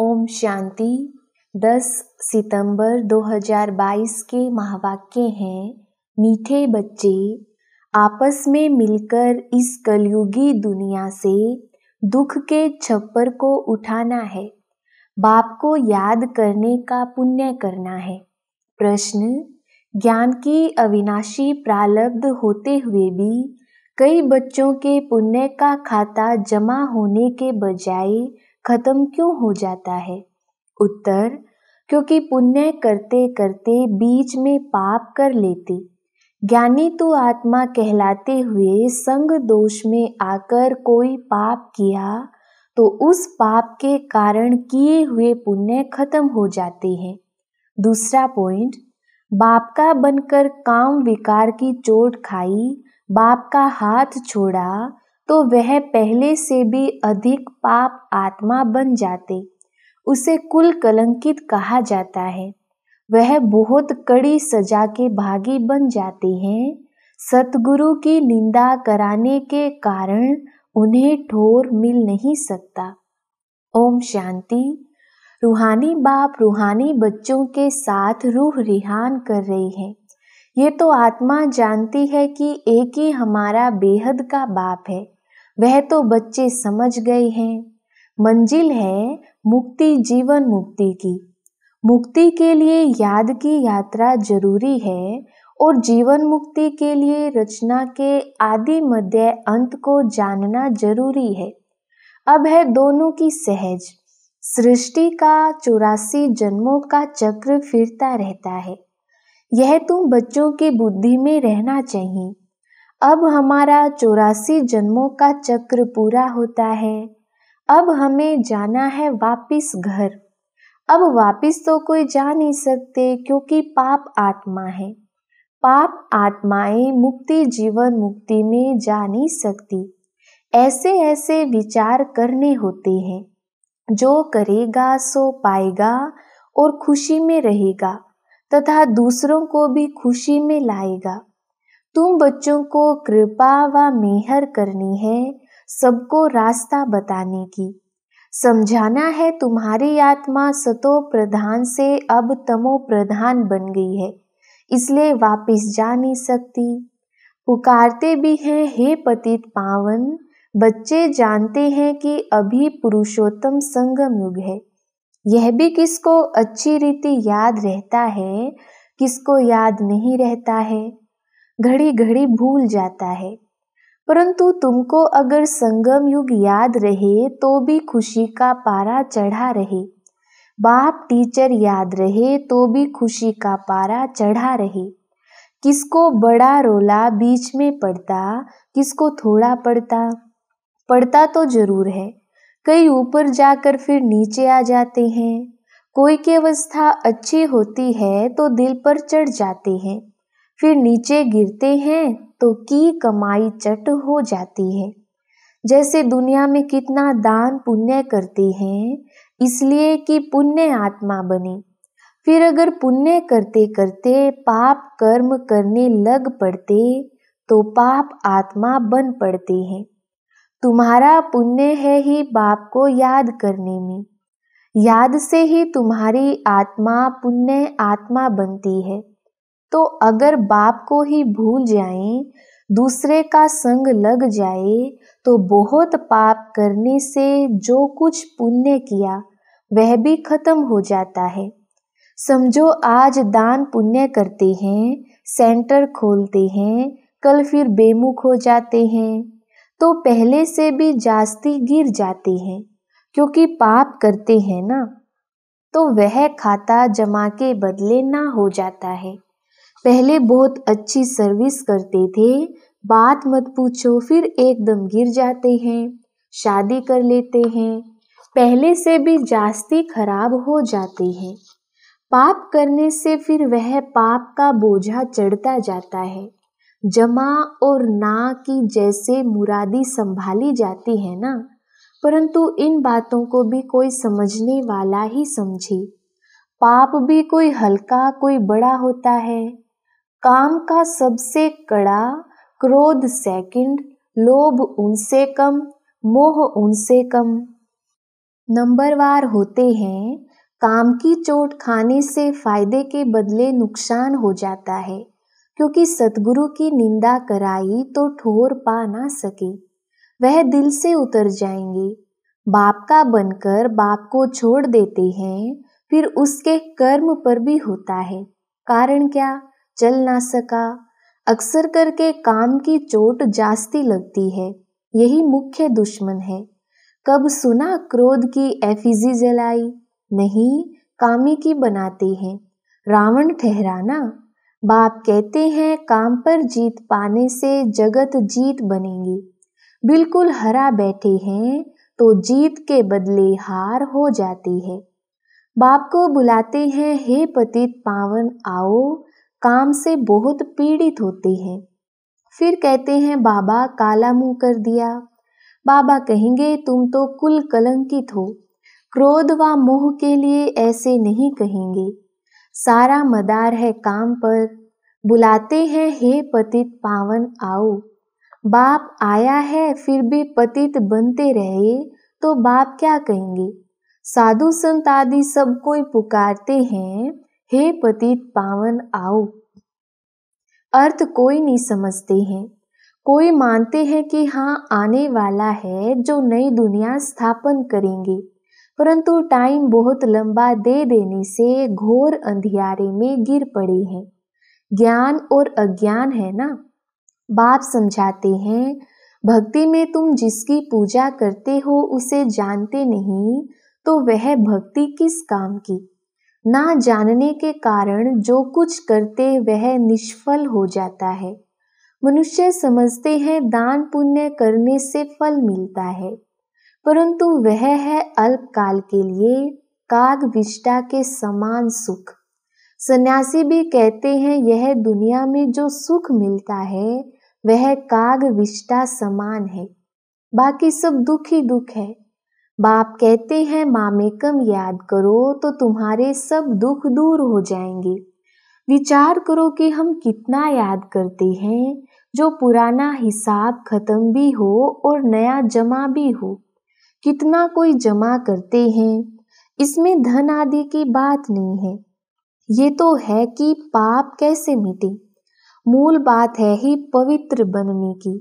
ओम शांति 10 सितंबर 2022 के महावाक्य हैं मीठे बच्चे आपस में मिलकर इस कलयुगी दुनिया से दुख के छप्पर को उठाना है बाप को याद करने का पुण्य करना है प्रश्न ज्ञान की अविनाशी प्रालब्ध होते हुए भी कई बच्चों के पुण्य का खाता जमा होने के बजाय खत्म क्यों हो जाता है उत्तर क्योंकि पुण्य करते करते बीच में पाप कर लेते ज्ञानी तो आत्मा कहलाते हुए संग दोष में आकर कोई पाप किया तो उस पाप के कारण किए हुए पुण्य खत्म हो जाते हैं दूसरा पॉइंट बाप का बनकर काम विकार की चोट खाई बाप का हाथ छोड़ा तो वह पहले से भी अधिक पाप आत्मा बन जाते उसे कुल कलंकित कहा जाता है वह बहुत कड़ी सजा के भागी बन जाते हैं सतगुरु की निंदा कराने के कारण उन्हें ठोर मिल नहीं सकता ओम शांति रूहानी बाप रूहानी बच्चों के साथ रूह रिहान कर रही है ये तो आत्मा जानती है कि एक ही हमारा बेहद का बाप है वह तो बच्चे समझ गए हैं मंजिल है मुक्ति जीवन मुक्ति की मुक्ति के लिए याद की यात्रा जरूरी है और जीवन मुक्ति के लिए रचना के आदि मध्य अंत को जानना जरूरी है अब है दोनों की सहज सृष्टि का चौरासी जन्मों का चक्र फिरता रहता है यह तुम तो बच्चों की बुद्धि में रहना चाहिए अब हमारा चौरासी जन्मों का चक्र पूरा होता है अब हमें जाना है वापिस घर अब वापिस तो कोई जा नहीं सकते क्योंकि पाप आत्मा है पाप आत्माएं मुक्ति जीवन मुक्ति में जा नहीं सकती ऐसे ऐसे विचार करने होते हैं जो करेगा सो पाएगा और खुशी में रहेगा तथा दूसरों को भी खुशी में लाएगा तुम बच्चों को कृपा व मेहर करनी है सबको रास्ता बताने की समझाना है तुम्हारी आत्मा सतो प्रधान से अब तमो प्रधान बन गई है इसलिए वापिस जा नहीं सकती पुकारते भी हैं हे पतित पावन बच्चे जानते हैं कि अभी पुरुषोत्तम संगम युग है यह भी किसको अच्छी रीति याद रहता है किसको याद नहीं रहता है घड़ी घड़ी भूल जाता है परंतु तुमको अगर संगम युग याद रहे तो भी खुशी का पारा चढ़ा रहे बाप टीचर याद रहे तो भी खुशी का पारा चढ़ा रहे किसको बड़ा रोला बीच में पड़ता किसको थोड़ा पड़ता पड़ता तो जरूर है कई ऊपर जाकर फिर नीचे आ जाते हैं कोई की अवस्था अच्छी होती है तो दिल पर चढ़ जाते हैं फिर नीचे गिरते हैं तो की कमाई चट हो जाती है जैसे दुनिया में कितना दान पुण्य करते हैं इसलिए कि पुण्य आत्मा बने फिर अगर पुण्य करते करते पाप कर्म करने लग पड़ते तो पाप आत्मा बन पड़ते हैं तुम्हारा पुण्य है ही बाप को याद करने में याद से ही तुम्हारी आत्मा पुण्य आत्मा बनती है तो अगर बाप को ही भूल जाए दूसरे का संग लग जाए तो बहुत पाप करने से जो कुछ पुण्य किया वह भी खत्म हो जाता है समझो आज दान पुण्य करते हैं सेंटर खोलते हैं कल फिर बेमुख हो जाते हैं तो पहले से भी जास्ती गिर जाते हैं क्योंकि पाप करते हैं ना तो वह खाता जमा के बदले ना हो जाता है पहले बहुत अच्छी सर्विस करते थे बात मत पूछो फिर एकदम गिर जाते हैं शादी कर लेते हैं पहले से भी जास्ती खराब हो जाते हैं पाप करने से फिर वह पाप का बोझा चढ़ता जाता है जमा और ना की जैसे मुरादी संभाली जाती है ना परंतु इन बातों को भी कोई समझने वाला ही समझे पाप भी कोई हल्का कोई बड़ा होता है काम का सबसे कड़ा क्रोध सेकंड लोभ उनसे कम मोह उनसे कम नंबरवार होते हैं काम की चोट खाने से फायदे के बदले नुकसान हो जाता है क्योंकि सतगुरु की निंदा कराई तो ठोर पा ना सके वह दिल से उतर जाएंगे बाप का बनकर बाप को छोड़ देते हैं फिर उसके कर्म पर भी होता है कारण क्या चल ना सका अक्सर करके काम की चोट जास्ती लगती है यही मुख्य दुश्मन है कब सुना क्रोध की एफिजी जलाई नहीं कामी की बनाते हैं रावण ठहराना बाप कहते हैं काम पर जीत पाने से जगत जीत बनेगी बिल्कुल हरा बैठे हैं तो जीत के बदले हार हो जाती है बाप को बुलाते हैं हे पतित पावन आओ काम से बहुत पीड़ित होते हैं फिर कहते हैं बाबा काला मुंह कर दिया बाबा कहेंगे तुम तो कुल कलंकित हो क्रोध व मोह के लिए ऐसे नहीं कहेंगे सारा मदार है काम पर बुलाते हैं हे पतित पावन आओ बाप आया है फिर भी पतित बनते रहे तो बाप क्या कहेंगे साधु संत आदि सब कोई पुकारते हैं हे पतित पावन आओ अर्थ कोई नहीं समझते हैं कोई मानते हैं कि हाँ आने वाला है जो नई दुनिया स्थापन करेंगे परंतु टाइम बहुत लंबा दे देने से घोर अंधियारे में गिर पड़े हैं ज्ञान और अज्ञान है ना बाप समझाते हैं भक्ति में तुम जिसकी पूजा करते हो उसे जानते नहीं तो वह भक्ति किस काम की ना जानने के कारण जो कुछ करते वह निष्फल हो जाता है मनुष्य समझते हैं दान पुण्य करने से फल मिलता है परंतु वह है अल्पकाल के लिए काग विष्टा के समान सुख सन्यासी भी कहते हैं यह दुनिया में जो सुख मिलता है वह काग विष्टा समान है बाकी सब दुख ही दुख है बाप कहते हैं मामेकम याद करो तो तुम्हारे सब दुख दूर हो जाएंगे विचार करो कि हम कितना याद करते हैं जो पुराना हिसाब खत्म भी हो और नया जमा भी हो कितना कोई जमा करते हैं इसमें धन आदि की बात नहीं है ये तो है कि पाप कैसे मिटे मूल बात है ही पवित्र बनने की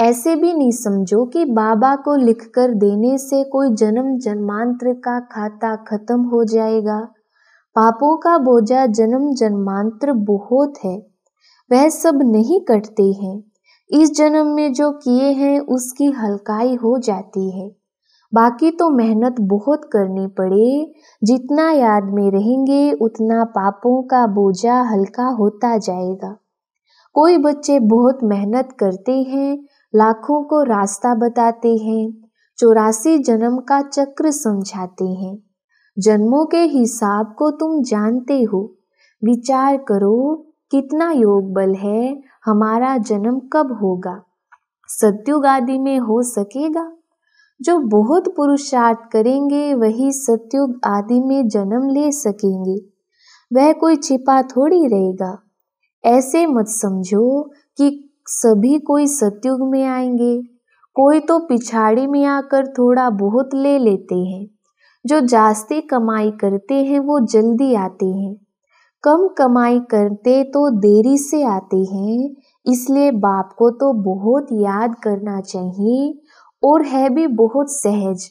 ऐसे भी नहीं समझो कि बाबा को लिखकर देने से कोई जन्म जन्मांतर का खाता खत्म हो जाएगा पापों का बोझा जन्म जन्मांतर बहुत है वह सब नहीं कटते हैं इस जन्म में जो किए हैं उसकी हल्काई हो जाती है बाकी तो मेहनत बहुत करनी पड़े जितना याद में रहेंगे उतना पापों का बोझा हल्का होता जाएगा कोई बच्चे बहुत मेहनत करते हैं लाखों को रास्ता बताते हैं चौरासी जन्म का चक्र समझाते हैं जन्मों के हिसाब को तुम जानते हो विचार करो कितना योग बल है हमारा जन्म कब होगा सत्युग आदि में हो सकेगा जो बहुत पुरुषार्थ करेंगे वही सत्युग आदि में जन्म ले सकेंगे वह कोई छिपा थोड़ी रहेगा ऐसे मत समझो कि सभी कोई सतयुग में आएंगे कोई तो पिछाड़ी में आकर थोड़ा बहुत ले लेते हैं जो जास्ती कमाई करते हैं वो जल्दी आते हैं कम कमाई करते तो देरी से आते हैं इसलिए बाप को तो बहुत याद करना चाहिए और है भी बहुत सहज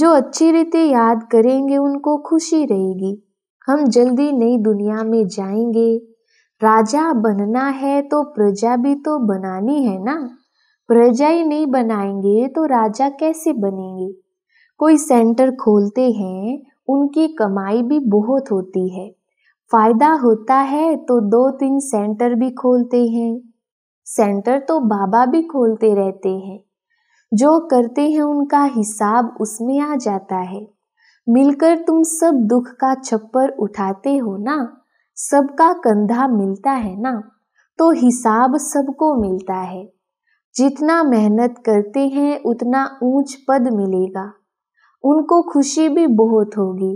जो अच्छी रीति याद करेंगे उनको खुशी रहेगी हम जल्दी नई दुनिया में जाएंगे राजा बनना है तो प्रजा भी तो बनानी है ना प्रजा ही नहीं बनाएंगे तो राजा कैसे बनेंगे कोई सेंटर खोलते हैं उनकी कमाई भी बहुत होती है फायदा होता है तो दो तीन सेंटर भी खोलते हैं सेंटर तो बाबा भी खोलते रहते हैं जो करते हैं उनका हिसाब उसमें आ जाता है मिलकर तुम सब दुख का छप्पर उठाते हो ना सबका कंधा मिलता है ना तो हिसाब सबको मिलता है जितना मेहनत करते हैं उतना ऊंच पद मिलेगा उनको खुशी भी बहुत होगी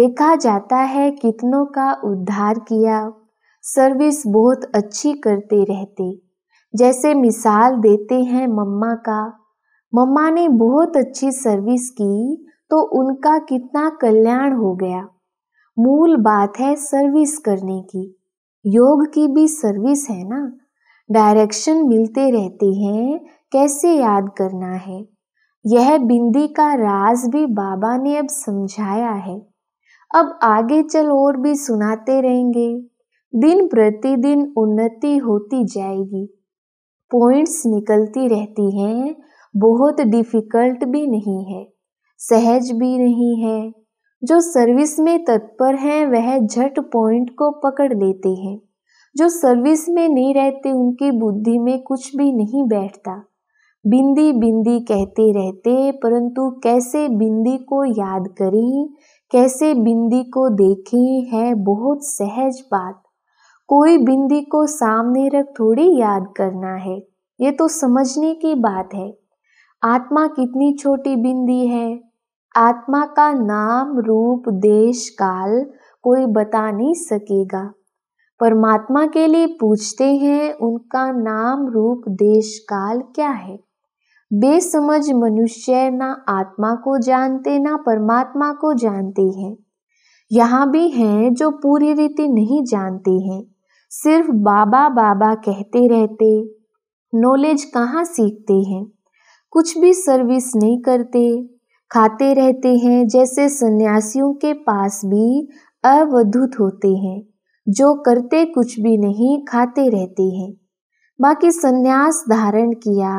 देखा जाता है कितनों का उद्धार किया सर्विस बहुत अच्छी करते रहते जैसे मिसाल देते हैं मम्मा का मम्मा ने बहुत अच्छी सर्विस की तो उनका कितना कल्याण हो गया मूल बात है सर्विस करने की योग की भी सर्विस है ना डायरेक्शन मिलते रहते हैं कैसे याद करना है यह बिंदी का राज भी बाबा ने अब समझाया है अब आगे चल और भी सुनाते रहेंगे दिन प्रतिदिन उन्नति होती जाएगी पॉइंट्स निकलती रहती हैं बहुत डिफिकल्ट भी नहीं है सहज भी नहीं है जो सर्विस में तत्पर हैं वह झट पॉइंट को पकड़ लेते हैं जो सर्विस में नहीं रहते उनकी बुद्धि में कुछ भी नहीं बैठता बिंदी बिंदी कहते रहते परंतु कैसे बिंदी को याद करें कैसे बिंदी को देखें है बहुत सहज बात कोई बिंदी को सामने रख थोड़ी याद करना है ये तो समझने की बात है आत्मा कितनी छोटी बिंदी है आत्मा का नाम रूप देश काल कोई बता नहीं सकेगा परमात्मा के लिए पूछते हैं उनका नाम रूप देश काल क्या है बेसमझ मनुष्य ना आत्मा को जानते ना परमात्मा को जानते हैं यहाँ भी हैं जो पूरी रीति नहीं जानते हैं सिर्फ बाबा बाबा कहते रहते नॉलेज कहाँ सीखते हैं कुछ भी सर्विस नहीं करते खाते रहते हैं जैसे सन्यासियों के पास भी अवधुत होते हैं जो करते कुछ भी नहीं खाते रहते हैं बाकी सन्यास धारण किया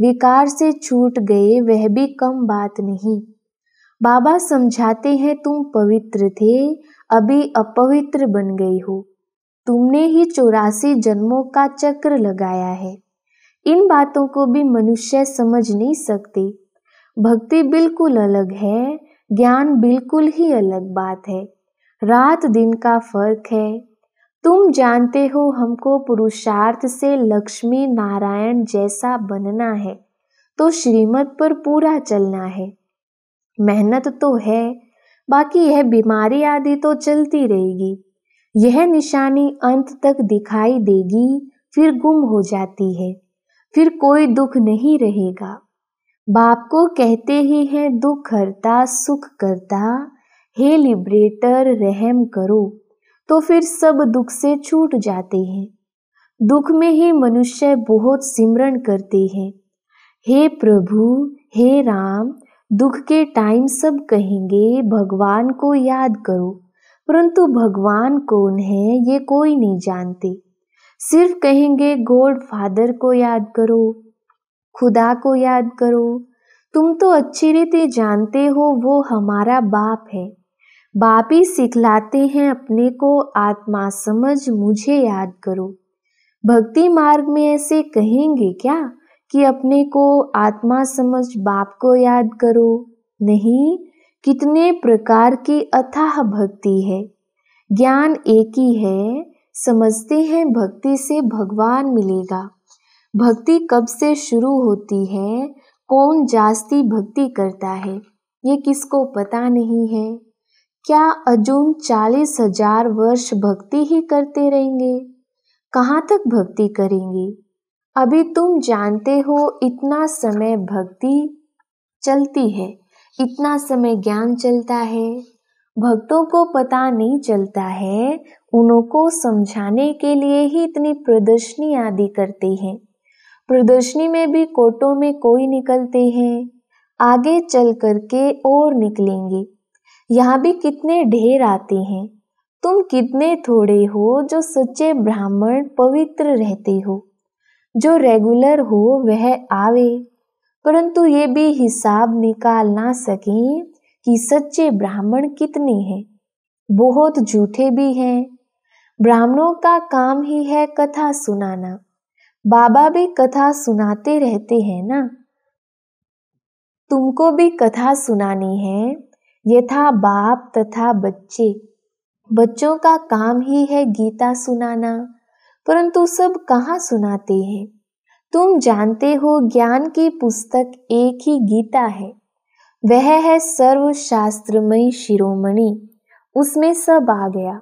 विकार से छूट गए वह भी कम बात नहीं बाबा समझाते हैं तुम पवित्र थे अभी अपवित्र बन गई हो तुमने ही चौरासी जन्मों का चक्र लगाया है इन बातों को भी मनुष्य समझ नहीं सकते भक्ति बिल्कुल अलग है ज्ञान बिल्कुल ही अलग बात है रात दिन का फर्क है तुम जानते हो हमको पुरुषार्थ से लक्ष्मी नारायण जैसा बनना है तो श्रीमत पर पूरा चलना है मेहनत तो है बाकी यह बीमारी आदि तो चलती रहेगी यह निशानी अंत तक दिखाई देगी फिर गुम हो जाती है फिर कोई दुख नहीं रहेगा बाप को कहते ही हैं दुख करता सुख करता हे लिबरेटर रहम करो तो फिर सब दुख से छूट जाते हैं दुख में ही मनुष्य बहुत सिमरण करते हैं हे प्रभु हे राम दुख के टाइम सब कहेंगे भगवान को याद करो परंतु भगवान कौन है ये कोई नहीं जानते सिर्फ कहेंगे गॉड फादर को याद करो खुदा को याद करो तुम तो अच्छी रीति जानते हो वो हमारा बाप है बाप ही सिखलाते हैं अपने को आत्मा समझ मुझे याद करो भक्ति मार्ग में ऐसे कहेंगे क्या कि अपने को आत्मा समझ बाप को याद करो नहीं कितने प्रकार की अथाह भक्ति है ज्ञान एक ही है समझते हैं भक्ति से भगवान मिलेगा भक्ति कब से शुरू होती है कौन जास्ती भक्ति करता है ये किसको पता नहीं है क्या अर्जुन चालीस हजार वर्ष भक्ति ही करते रहेंगे कहाँ तक भक्ति करेंगे अभी तुम जानते हो इतना समय भक्ति चलती है इतना समय ज्ञान चलता है भक्तों को पता नहीं चलता है उनको समझाने के लिए ही इतनी प्रदर्शनी आदि करते हैं प्रदर्शनी में भी कोटों में कोई निकलते हैं आगे चल करके और निकलेंगे यहाँ भी कितने ढेर आते हैं तुम कितने थोड़े हो जो सच्चे ब्राह्मण पवित्र रहते हो जो रेगुलर हो वह आवे परंतु ये भी हिसाब निकाल ना सकें कि सच्चे ब्राह्मण कितने हैं बहुत झूठे भी हैं ब्राह्मणों का काम ही है कथा सुनाना बाबा भी कथा सुनाते रहते हैं ना तुमको भी कथा सुनानी है यथा बाप तथा बच्चे बच्चों का काम ही है गीता सुनाना परंतु सब कहाँ सुनाते हैं तुम जानते हो ज्ञान की पुस्तक एक ही गीता है वह है सर्व शास्त्रमयी शिरोमणि उसमें सब आ गया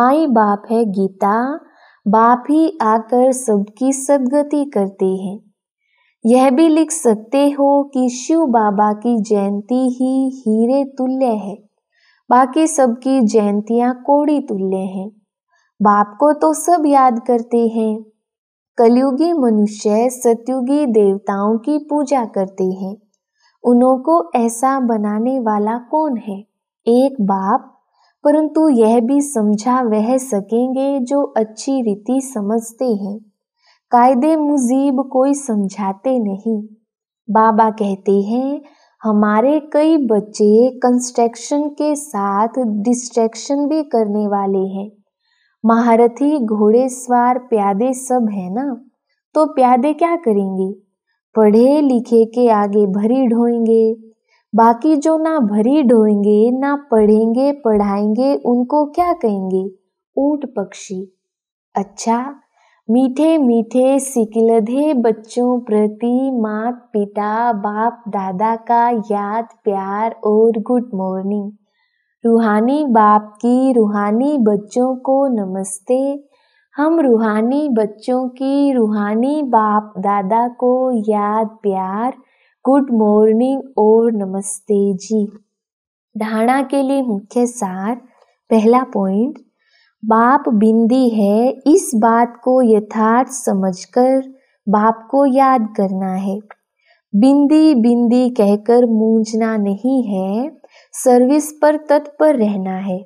माई बाप है गीता बाप ही आकर सबकी सदगति करते हैं यह भी लिख सकते हो कि शिव बाबा की जयंती ही हीरे तुल्य है बाकी सबकी जयंतियां कोड़ी तुल्य हैं बाप को तो सब याद करते हैं कलयुगी मनुष्य सतयुगी देवताओं की पूजा करते हैं उन्हों को ऐसा बनाने वाला कौन है एक बाप परंतु यह भी समझा वह सकेंगे जो अच्छी रीति समझते हैं कायदे मुजीब कोई समझाते नहीं बाबा कहते हैं हमारे कई बच्चे कंस्ट्रक्शन के साथ डिस्ट्रैक्शन भी करने वाले हैं महारथी घोड़े सवार प्यादे सब है ना तो प्यादे क्या करेंगे पढ़े लिखे के आगे भरी ढोएंगे बाकी जो ना भरी ढोएंगे ना पढ़ेंगे पढ़ाएंगे उनको क्या कहेंगे ऊट पक्षी अच्छा मीठे मीठे सिकलधे बच्चों प्रति मात पिता बाप दादा का याद प्यार और गुड मॉर्निंग रूहानी बाप की रूहानी बच्चों को नमस्ते हम रूहानी बच्चों की रूहानी बाप दादा को याद प्यार गुड मॉर्निंग और नमस्ते जी धारणा के लिए मुख्य सार पहला पॉइंट बाप बिंदी है इस बात को यथार्थ समझकर बाप को याद करना है बिंदी बिंदी कहकर मूंझना नहीं है सर्विस पर तत्पर रहना है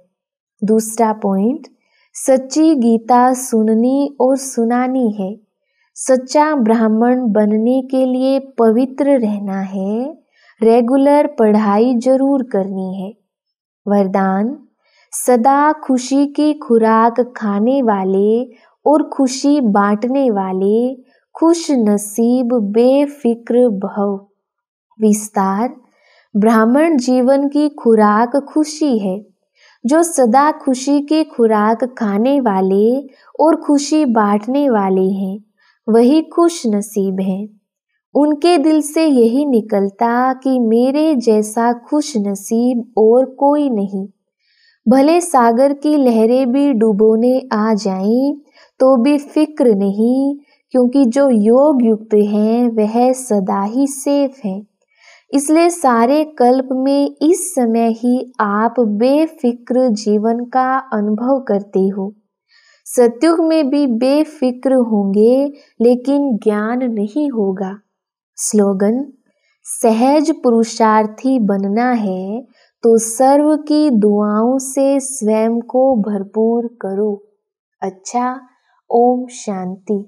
दूसरा पॉइंट सच्ची गीता सुननी और सुनानी है सच्चा ब्राह्मण बनने के लिए पवित्र रहना है रेगुलर पढ़ाई जरूर करनी है वरदान सदा खुशी की खुराक खाने वाले और खुशी बांटने वाले खुश नसीब बेफिक्र भव विस्तार ब्राह्मण जीवन की खुराक खुशी है जो सदा खुशी की खुराक खाने वाले और खुशी बांटने वाले हैं वही खुश नसीब हैं उनके दिल से यही निकलता कि मेरे जैसा खुश नसीब और कोई नहीं भले सागर की लहरें भी डुबोने आ जाएं तो भी फिक्र नहीं क्योंकि जो योग युक्त हैं वह सदा ही सेफ है इसलिए सारे कल्प में इस समय ही आप बेफिक्र जीवन का अनुभव करते हो सत्युग में भी बेफिक्र होंगे लेकिन ज्ञान नहीं होगा स्लोगन सहज पुरुषार्थी बनना है तो सर्व की दुआओं से स्वयं को भरपूर करो अच्छा ओम शांति